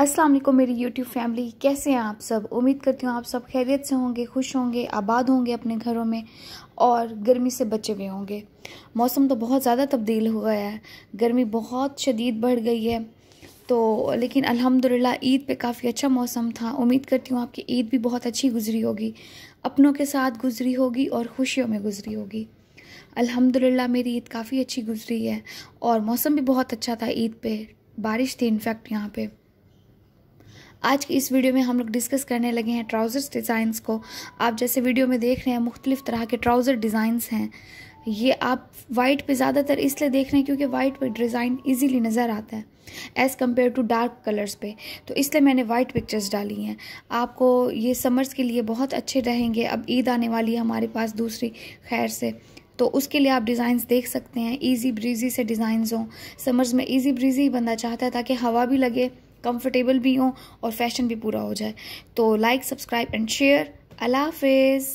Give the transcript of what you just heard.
अस्सलाम वालेकुम मेरी यूट्यूब फैमिली कैसे हैं आप सब उम्मीद करती हूँ आप सब खैरियत से होंगे खुश होंगे आबाद होंगे अपने घरों में और गर्मी से बचे हुए होंगे मौसम तो बहुत ज़्यादा तब्दील हो गया है गर्मी बहुत शदीद बढ़ गई है तो लेकिन अल्हम्दुलिल्लाह ईद पे काफ़ी अच्छा मौसम था उम्मीद करती हूँ आपकी ईद भी बहुत अच्छी गुजरी होगी अपनों के साथ गुजरी होगी और खुशियों में गुजरी होगी अल्हम्दुलिल्लाह मेरी ईद काफ़ी अच्छी गुजरी है और मौसम भी बहुत अच्छा था ईद पे बारिश थी इनफैक्ट यहाँ पर आज की इस वीडियो में हम लोग डिस्कस करने लगे हैं ट्राउज़र्स डिज़ाइंस को आप जैसे वीडियो में देख रहे हैं मुख्तलिफ़ तरह के ट्राउज़र डिज़ाइंस हैं ये आप वाइट पे ज़्यादातर इसलिए देख रहे हैं क्योंकि वाइट पे डिज़ाइन इजीली नज़र आता है as compare to dark colours पे तो इसलिए मैंने वाइट पिक्चर्स डाली हैं आपको ये समर्स के लिए बहुत अच्छे रहेंगे अब ईद आने वाली है हमारे पास दूसरी खैर से तो उसके लिए आप डिज़ाइंस देख सकते हैं ईजी ब्रीजी से डिज़ाइंस हों समर्स में ईजी ब्रीजी बंदा चाहता है ताकि हवा भी लगे कंफर्टेबल भी हों और फैशन भी पूरा हो जाए तो लाइक सब्सक्राइब एंड शेयर अल्लाह हाफिज़